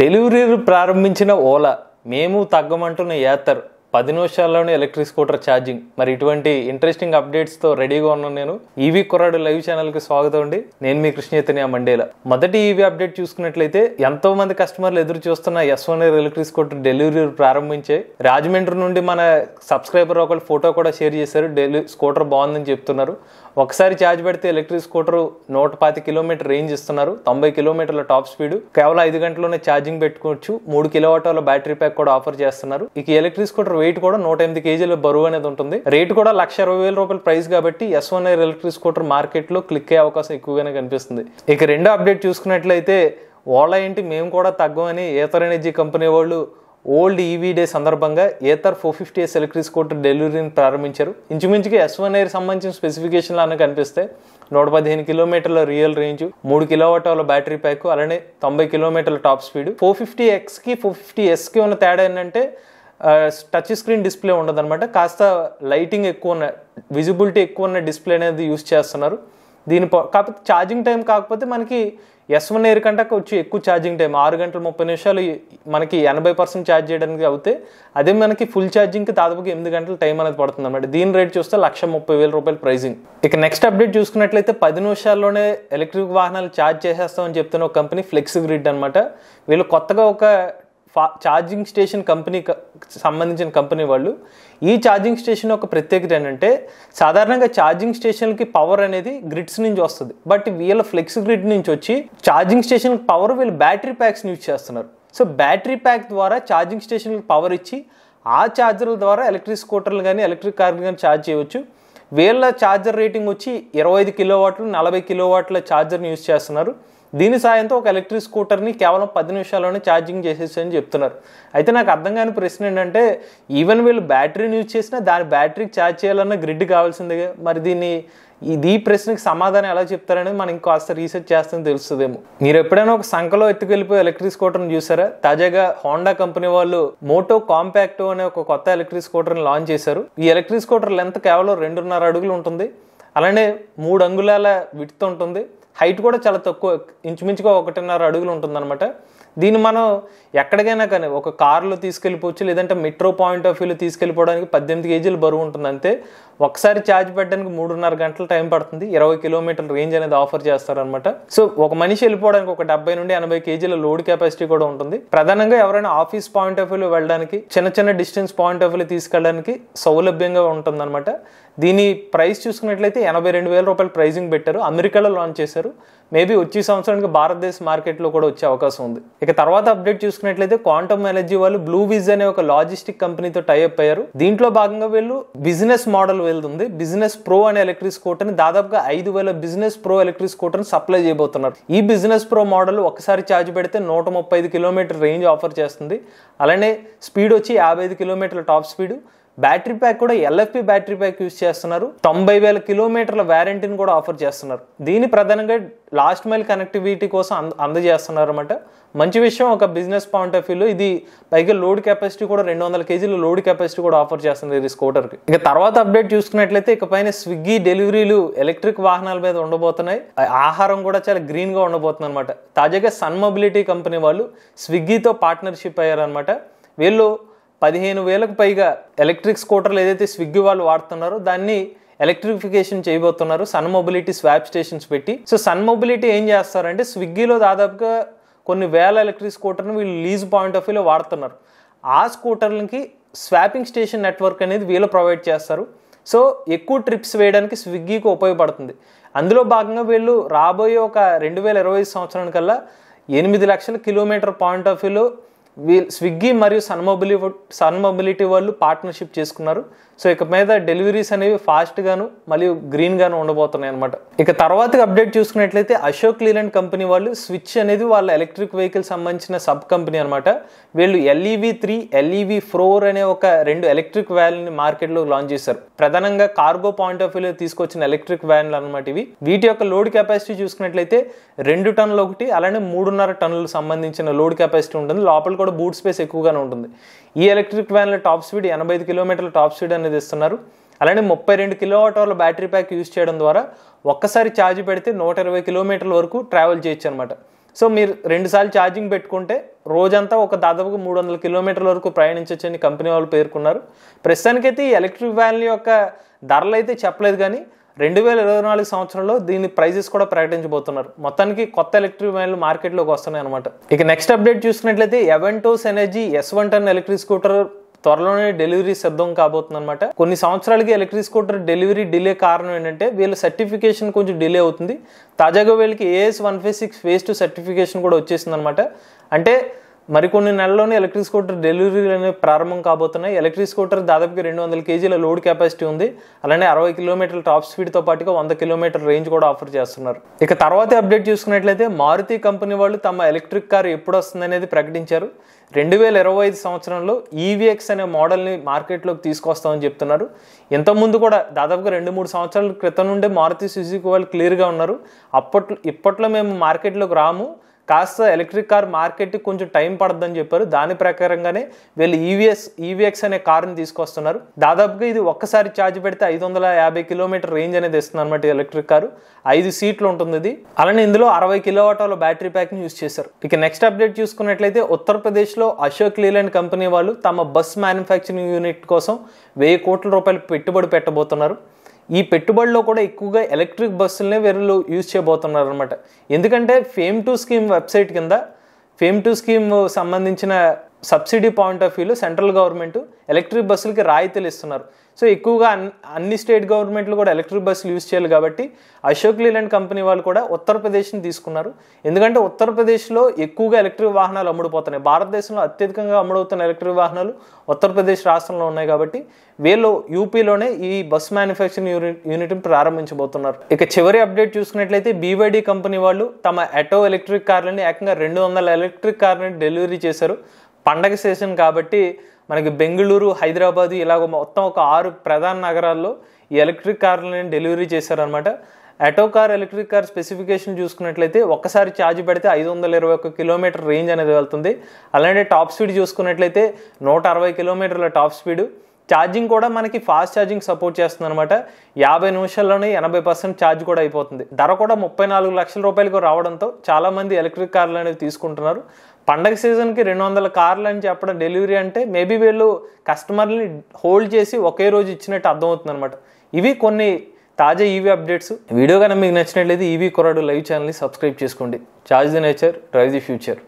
డెలివరీలు ప్రారంభించిన ఓలా మేము తగ్గమంటున్న యాత్ర పది నిమిషాల్లోనే ఎలక్ట్రిక్ స్కూటర్ ఛార్జింగ్ మరి ఇటువంటి ఇంట్రెస్టింగ్ అప్డేట్స్తో రెడీగా ఉన్నాను నేను ఈవీ కుర్రాడు లైవ్ ఛానల్కి స్వాగతం అండి నేను మీ కృష్ణేతన్య మండేల మొదటి ఈవీ అప్డేట్ చూసుకున్నట్లయితే ఎంతో మంది కస్టమర్లు ఎదురు చూస్తున్న S one electric scooter delivery ప్రారంభించే రాజమండ్రి నుండి మన సబ్స్క్రైబర్ ఒకళ్ళు ఫోటో కూడా షేర్ చేశారు డెలివరీ స్కూటర్ బాగుందని చెప్తున్నారు ఒకసారి ఛార్జ్ పెడితే ఎలక్ట్రిక్ స్కూటర్ నూట పాతి కిలోమీటర్ రేంజ్ ఇస్తున్నారు తొంభై కిలోమీటర్ల టాప్ స్పీడ్ కేవలం ఐదు గంటల్లోనే ఛార్జింగ్ పెట్టుకోవచ్చు మూడు కిలోవాటాల బ్యాటరీ ప్యాక్ కూడా ఆఫర్ చేస్తున్నారు ఇక ఎలక్ట్రిక్ స్కూటర్ వెయిట్ కూడా నూట ఎనిమిది కేజీల బరువు అనేది ఉంటుంది రేటు కూడా లక్ష ఇరవై వేల రూపాయల ప్రైస్ కాబట్టి S one Air electric scooter మార్కెట్లో క్లిక్ అయ్యే అవకాశం ఎక్కువగానే కనిపిస్తుంది ఇక రెండో అప్డేట్ చూసుకున్నట్లయితే ఓలా ఏంటి మేము కూడా తగ్గమని ఏతర్ ఎనర్జీ కంపెనీ వాళ్ళు ఓల్డ్ ఈవీ డే సందర్భంగా Ather four fifty S electric scooter డెలివరీని ప్రారంభించారు ఇంచుమించుకి ఎస్ వన్ ఐర్ సంబంధించిన స్పెసిఫికేషన్లు అన్న కనిపిస్తాయి నూట పదిహేను కిలోమీటర్ల రియల్ రేంజ్ మూడు కిలోవాట్ల బ్యాటరీ ప్యాక్ అలానే తొంభై కిలోమీటర్ల టాప్ స్పీడ్ ఫోర్ ఫిఫ్టీ ఎక్స్కి ఫోర్ ఫిఫ్టీ ఎస్కి ఉన్న తేడా ఏంటంటే టచ్ స్క్రీన్ డిస్ప్లే ఉండదన్నమాట కాస్త లైటింగ్ ఎక్కువ ఉన్న విజిబిలిటీ ఎక్కువ ఉన్న డిస్ప్లే అనేది యూస్ చేస్తున్నారు దీని కాకపోతే ఛార్జింగ్ టైం కాకపోతే మనకి ఎస్ వన్ ఎయిర్ కంటే వచ్చి ఎక్కువ ఛార్జింగ్ టైం ఆరు గంటల ముప్పై నిమిషాలు మనకి ఎనభై పర్సెంట్ ఛార్జ్ చేయడానికి అవుతే అదే మనకి ఫుల్ ఛార్జింగ్కి దాదాపుగా ఎనిమిది గంటల టైం అనేది పడుతుంది అనమాట దీని రేట్ చూస్తే లక్ష ముప్పై వేల రూపాయలు ప్రైజింగ్ ఇక నెక్స్ట్ అప్డేట్ చూసుకున్నట్లయితే పది నిమిషాల్లోనే ఎలక్ట్రిక్ వాహనాలు ఛార్జ్ చేసేస్తామని చెప్తున్న ఒక కంపెనీ ఫ్లెక్స్ గ్రిడ్ అనమాట వీళ్ళు కొత్తగా ఒక ఫా ఛార్జింగ్ స్టేషన్ కంపెనీ సంబంధించిన కంపెనీ వాళ్ళు ఈ ఛార్జింగ్ స్టేషన్ ఒక ప్రత్యేకత ఏంటంటే సాధారణంగా ఛార్జింగ్ స్టేషన్కి పవర్ అనేది గ్రిడ్స్ నుంచి వస్తుంది బట్ వీళ్ళ ఫ్లెక్స్ గ్రిడ్ నుంచి వచ్చి ఛార్జింగ్ స్టేషన్ పవర్ వీళ్ళు బ్యాటరీ ప్యాక్స్ యూజ్ చేస్తున్నారు సో బ్యాటరీ ప్యాక్ ద్వారా ఛార్జింగ్ స్టేషన్కి పవర్ ఇచ్చి ఆ ఛార్జర్ల ద్వారా ఎలక్ట్రిక్ స్కూటర్లు కానీ ఎలక్ట్రిక్ కార్లు కానీ ఛార్జ్ చేయవచ్చు వీళ్ళ ఛార్జర్ రేటింగ్ వచ్చి ఇరవై ఐదు కిలో వాట్లు నలభై కిలో వాట్ల ఛార్జర్ని యూజ్ చేస్తున్నారు దీని సాయంతో ఒక ఎలక్ట్రిక్ స్కూటర్ని కేవలం పది నిమిషాల్లోనే ఛార్జింగ్ చేసేసి అని చెప్తున్నారు అయితే నాకు అర్థం కాని ప్రశ్న ఏంటంటే ఈవెన్ వీళ్ళు బ్యాటరీని యూజ్ చేసినా దాని బ్యాటరీకి ఛార్జ్ చేయాలన్న గ్రిడ్ కావాల్సిందే మరి దీన్ని ఇది ప్రశ్నకి సమాధానం ఎలా చెప్తారనేది మనం కాస్త రీసెర్చ్ చేస్తామని తెలుస్తుందేమో మీరు ఎప్పుడైనా ఒక సంఖలో ఎత్తుకెళ్ళిపోయి ఎలక్ట్రిక్ స్కూటర్ని చూసారా తాజాగా హోండా కంపెనీ వాళ్ళు మోటో కాంపాక్ట్ అనే ఒక కొత్త ఎలక్ట్రిక్ స్కూటర్ని లాంచ్ చేశారు ఈ ఎలక్ట్రిక్ స్కూటర్ లెంత్ కేవలం రెండున్నర అడుగులు ఉంటుంది అలానే మూడు అంగుళాల విడుతుంటుంది ఉంటుంది హైట్ కూడా చాలా తక్కువ ఇంచుమించుగా ఒకటిన్నర అడుగులు ఉంటుందన్నమాట దీన్ని మనం ఎక్కడికైనా కానీ ఒక కారులో తీసుకెళ్ళిపోవచ్చు లేదంటే మెట్రో పాయింట్ ఆఫ్ వ్యూలో తీసుకెళ్ళిపోవడానికి పద్దెనిమిది కేజీలు బరువు ఉంటుంది అంతే ఒకసారి ఛార్జ్ పెట్టడానికి మూడున్నర గంటల టైం పడుతుంది ఇరవై కిలోమీటర్ రేంజ్ అనేది ఆఫర్ చేస్తారనమాట సో ఒక మనిషి వెళ్ళిపోవడానికి ఒక డెబ్బై నుండి ఎనభై కేజీల లోడ్ కెపాసిటీ కూడా ఉంటుంది ప్రధానంగా ఎవరైనా ఆఫీస్ పాయింట్ ఆఫ్ వ్యూలో వెళ్ళడానికి చిన్న చిన్న డిస్టెన్స్ పాయింట్ ఆఫ్ వ్యూలో తీసుకెళ్ళడానికి సౌలభ్యంగా ఉంటుందన్నమాట దీని ప్రైస్ చూసుకున్నట్లయితే ఎనభై రెండు వేల రూపాయలు ప్రైజింగ్ పెట్టారు అమెరికాలో లాంచ్ చేశారు మేబీ వచ్చే సంవత్సరానికి భారతదేశ మార్కెట్లో కూడా వచ్చే అవకాశం ఉంది ఇక తర్వాత అప్డేట్ చూసుకున్నట్లయితే క్వాంటమ్ ఎనర్జీ వాళ్ళు బ్లూ విజ్ అనే ఒక లాజిస్టిక్ కంపెనీతో టైఅప్ అయ్యారు దీంట్లో భాగంగా వీళ్ళు బిజినెస్ మోడల్ వెళ్తుంది బిజినెస్ ప్రో అనే ఎలక్ట్రిక్ ని దాదాపుగా ఐదు వేల బిజినెస్ ప్రో ఎలక్ట్రిక్ స్కూటర్ని సప్లై చేయబోతున్నారు ఈ బిజినెస్ ప్రో మోడల్ ఒకసారి ఛార్జ్ పెడితే నూట ముప్పై ఐదు కిలోమీటర్ రేంజ్ ఆఫర్ చేస్తుంది అలానే స్పీడ్ వచ్చి యాభై ఐదు కిలోమీటర్ల టాప్ స్పీడ్ బ్యాటరీ ప్యాక్ కూడా ఎల్ఎఫ్పి బ్యాటరీ ప్యాక్ యూజ్ చేస్తున్నారు తొంభై వేల కిలోమీటర్ల వ్యారంటీని కూడా ఆఫర్ చేస్తున్నారు దీని ప్రధానంగా లాస్ట్ మైల్ కనెక్టివిటీ కోసం అంద అందజేస్తున్నారు అనమాట మంచి విషయం ఒక బిజినెస్ పాయింట్ ఆఫ్ వ్యూలో ఇది పైగా లోడ్ కెపాసిటీ కూడా రెండు వందల కేజీల లోడ్ కెపాసిటీ కూడా ఆఫర్ చేస్తుంది ఇది స్కూటర్కి ఇక తర్వాత అప్డేట్ చూసుకున్నట్లయితే ఇక పైన స్విగ్గీ డెలివరీలు ఎలక్ట్రిక్ వాహనాల మీద ఉండబోతున్నాయి ఆహారం కూడా చాలా గ్రీన్గా ఉండబోతుంది అనమాట తాజాగా సన్ మొబిలిటీ కంపెనీ వాళ్ళు స్విగ్గీతో పార్ట్నర్షిప్ అయ్యారనమాట వీళ్ళు పదిహేను వేలకు పైగా ఎలక్ట్రిక్ స్కూటర్లు ఏదైతే స్విగ్గీ వాళ్ళు వాడుతున్నారో దాన్ని ఎలక్ట్రిఫికేషన్ చేయబోతున్నారు సన్ మొబిలిటీ స్వాప్ స్టేషన్స్ పెట్టి సో సన్ మొబిలిటీ ఏం చేస్తారంటే స్విగ్గీలో దాదాపుగా కొన్ని వేల ఎలక్ట్రిక్ స్కూటర్ని వీళ్ళు లీజ్ పాయింట్ ఆఫ్ వ్యూలో వాడుతున్నారు ఆ స్కూటర్లకి స్వాపింగ్ స్టేషన్ నెట్వర్క్ అనేది వీళ్ళు ప్రొవైడ్ చేస్తారు సో ఎక్కువ ట్రిప్స్ వేయడానికి స్విగ్గీకి ఉపయోగపడుతుంది అందులో భాగంగా వీళ్ళు రాబోయే ఒక రెండు వేల ఇరవై సంవత్సరానికల్లా ఎనిమిది లక్షల కిలోమీటర్ పాయింట్ ఆఫ్ వ్యూలో స్విగ్గీ మరియు సన్ మొబిలి సన్ మొబిలిటీ వాళ్ళు పార్ట్నర్షిప్ చేసుకున్నారు సో ఇక మీద డెలివరీస్ అనేవి ఫాస్ట్గాను మరియు గ్రీన్గాను ఉండబోతున్నాయి అనమాట ఇక తర్వాత అప్డేట్ చూసుకున్నట్లయితే అశోక్ లీలాండ్ కంపెనీ వాళ్ళు స్విచ్ అనేది వాళ్ళ ఎలక్ట్రిక్ వెహికల్ సంబంధించిన సబ్ కంపెనీ అనమాట వీళ్ళు ఎల్ఈవి త్రీ ఎల్ఈవి ఫోర్ అనే ఒక రెండు ఎలక్ట్రిక్ వ్యాన్లని మార్కెట్లో లాంచ్ చేశారు ప్రధానంగా కార్గో పాయింట్ ఆఫ్ వ్యూలో తీసుకొచ్చిన ఎలక్ట్రిక్ వ్యాన్లు అనమాట ఇవి వీటి యొక్క లోడ్ కెపాసిటీ చూసుకున్నట్లయితే రెండు టన్నులు ఒకటి అలానే మూడున్నర టన్నులకు సంబంధించిన లోడ్ కెపాసిటీ ఉంటుంది లోపలికి కూడా బూట్ స్పేస్ ఎక్కువగానే ఉంటుంది ఈ ఎలక్ట్రిక్ వ్యాన్ల టాప్ స్పీడ్ ఎనభై ఐదు కిలోమీటర్ల టాప్ స్పీడ్ అనేది ఇస్తున్నారు అలానే ముప్పై రెండు కిలోవాట్ అవర్ల బ్యాటరీ ప్యాక్ యూజ్ చేయడం ద్వారా ఒక్కసారి ఛార్జ్ పెడితే నూట ఇరవై కిలోమీటర్ల వరకు ట్రావెల్ చేయొచ్చు అనమాట సో మీరు రెండుసార్లు ఛార్జింగ్ పెట్టుకుంటే రోజంతా ఒక దాదాపుగా మూడు వందల కిలోమీటర్ల వరకు ప్రయాణించవచ్చని కంపెనీ వాళ్ళు పేర్కొన్నారు ప్రస్తుతానికైతే ఈ ఎలక్ట్రిక్ వ్యాన్ల యొక్క ధరలు అయితే చెప్పలేదు కానీ రెండు వేల ఇరవై నాలుగు సంవత్సరంలో దీని ప్రైజెస్ కూడా ప్రకటించబోతున్నారు మొత్తానికి కొత్త ఎలక్ట్రిక్ వ్యాన్లు మార్కెట్లోకి వస్తున్నాయి అనమాట ఇక నెక్స్ట్ అప్డేట్ చూసుకున్నట్లయితే ఎవెంటోస్ ఎనర్జీ ఎస్ వన్ టన్ ఎలక్ట్రిక్ స్కూటర్ త్వరలోనే డెలివరీ సిద్ధం కాబోతుంది అనమాట కొన్ని సంవత్సరాలకి ఎలక్ట్రిక్ స్కూటర్ డెలివరీ డిలే కారణం ఏంటంటే వీళ్ళ సర్టిఫికేషన్ కొంచెం డిలే అవుతుంది తాజాగా వీళ్ళకి AS one five six phase two certification కూడా వచ్చేసింది అనమాట అంటే మరికొన్ని నెలల్లోనే ఎలక్ట్రిక్ స్కూటర్ డెలివరీలు అనేవి ప్రారంభం కాబోతున్నాయి ఎలక్ట్రిక్ స్కూటర్ దాదాపుగా రెండు వందల కేజీల లోడ్ కెపాసిటీ ఉంది అలానే అరవై కిలోమీటర్ల టాప్ స్పీడ్తో పాటుగా వంద కిలోమీటర్ రేంజ్ కూడా ఆఫర్ చేస్తున్నారు ఇక తర్వాత అప్డేట్ చూసుకున్నట్లయితే మారుతి కంపెనీ వాళ్ళు తమ ఎలక్ట్రిక్ కార్ ఎప్పుడు వస్తుందనేది ప్రకటించారు రెండు వేల ఇరవై ఐదు సంవత్సరంలో ఈవీఎక్స్ e అనే మోడల్ని మార్కెట్లోకి తీసుకొస్తామని చెప్తున్నారు ఇంతకుముందు కూడా దాదాపుగా రెండు మూడు సంవత్సరాల క్రితం నుండే మారుతి సుజుకి వాళ్ళు క్లియర్గా ఉన్నారు అప్పట్లో ఇప్పట్లో మేము మార్కెట్లోకి రాము కాస్త ఎలక్ట్రిక్ కార్ మార్కెట్కి కొంచెం టైం పడద్దని చెప్పారు దాని ప్రకారంగానే వీళ్ళు ఈవీఎస్ e ఈవీఎక్స్ e అనే కార్ని తీసుకొస్తున్నారు దాదాపుగా ఇది ఒక్కసారి ఛార్జ్ పెడితే ఐదు వందల యాభై కిలోమీటర్ రేంజ్ అనేది ఇస్తుంది అనమాట ఎలక్ట్రిక్ కారు ఐదు సీట్లు ఉంటుంది ఇది అలానే ఇందులో అరవై వాటాల బ్యాటరీ ప్యాక్ని యూస్ చేశారు ఇక నెక్స్ట్ అప్డేట్ చూసుకున్నట్లయితే ఉత్తరప్రదేశ్లో అశోక్ లీలాండ్ కంపెనీ వాళ్ళు తమ బస్ మ్యానుఫ్యాక్చరింగ్ యూనిట్ కోసం వెయ్యి కోట్ల రూపాయలు పెట్టుబడి పెట్టబోతున్నారు ఈ పెట్టుబడిలో కూడా ఎక్కువగా ఎలక్ట్రిక్ బస్సులనే వీళ్ళు యూజ్ చేయబోతున్నారు అనమాట ఎందుకంటే ఫేమ్ టు స్కీమ్ వెబ్సైట్ కింద ఫేమ్ టు స్కీమ్ సంబంధించిన సబ్సిడీ పాయింట్ ఆఫ్ వ్యూలో సెంట్రల్ గవర్నమెంట్ ఎలక్ట్రిక్ బస్సులకి రాయితీలు ఇస్తున్నారు సో ఎక్కువగా అన్ని స్టేట్ గవర్నమెంట్లు కూడా ఎలక్ట్రిక్ బస్సులు యూజ్ చేయాలి కాబట్టి అశోక్ లీలాండ్ కంపెనీ వాళ్ళు కూడా ఉత్తరప్రదేశ్ని తీసుకున్నారు ఎందుకంటే ఉత్తరప్రదేశ్లో ఎక్కువగా ఎలక్ట్రిక్ వాహనాలు అమ్ముడుపోతున్నాయి భారతదేశంలో అత్యధికంగా అమ్ముడవుతున్న ఎలక్ట్రిక్ వాహనాలు ఉత్తరప్రదేశ్ రాష్ట్రంలో ఉన్నాయి కాబట్టి వీళ్ళు యూపీలోనే ఈ బస్ మ్యానుఫ్యాక్చరింగ్ యూనిట్ యూనిట్ని ప్రారంభించబోతున్నారు ఇక చివరి అప్డేట్ చూసుకున్నట్లయితే బీవైడీ కంపెనీ వాళ్ళు తమ అటో ఎలక్ట్రిక్ కార్లని ఏకంగా రెండు వందల ఎలక్ట్రిక్ కార్లని డెలివరీ చేశారు పండగ సీజన్ కాబట్టి మనకి బెంగళూరు హైదరాబాదు ఇలాగ మొత్తం ఒక ఆరు ప్రధాన నగరాల్లో ఈ ఎలక్ట్రిక్ కార్లని డెలివరీ చేశారనమాట auto car electric car specification చూసుకున్నట్లయితే ఒక్కసారి ఛార్జ్ పెడితే ఐదు వందల ఇరవై ఒక కిలోమీటర్ రేంజ్ అనేది వెళ్తుంది అలాగే టాప్ స్పీడ్ చూసుకున్నట్లయితే నూట అరవై కిలోమీటర్ల టాప్ స్పీడ్ ఛార్జింగ్ కూడా మనకి ఫాస్ట్ ఛార్జింగ్ సపోర్ట్ చేస్తుంది అనమాట యాభై నిమిషాల్లోనే ఎనభై పర్సెంట్ ఛార్జ్ కూడా అయిపోతుంది ధర కూడా ముప్పై నాలుగు లక్షల రూపాయలకు రావడంతో చాలామంది ఎలక్ట్రిక్ కార్లు అనేవి తీసుకుంటున్నారు పండగ సీజన్కి రెండు వందల కార్లు అని చెప్పడం డెలివరీ అంటే మేబీ వీళ్ళు కస్టమర్ని హోల్డ్ చేసి ఒకే రోజు ఇచ్చినట్టు అర్థమవుతుంది అనమాట ఇవి కొన్ని తాజా ఈవీ అప్డేట్స్ వీడియో కానీ మీకు నచ్చినట్లయితే ఈవీ కొరాడు లైవ్ ఛానల్ని సబ్స్క్రైబ్ చేసుకోండి charge the nature drive the future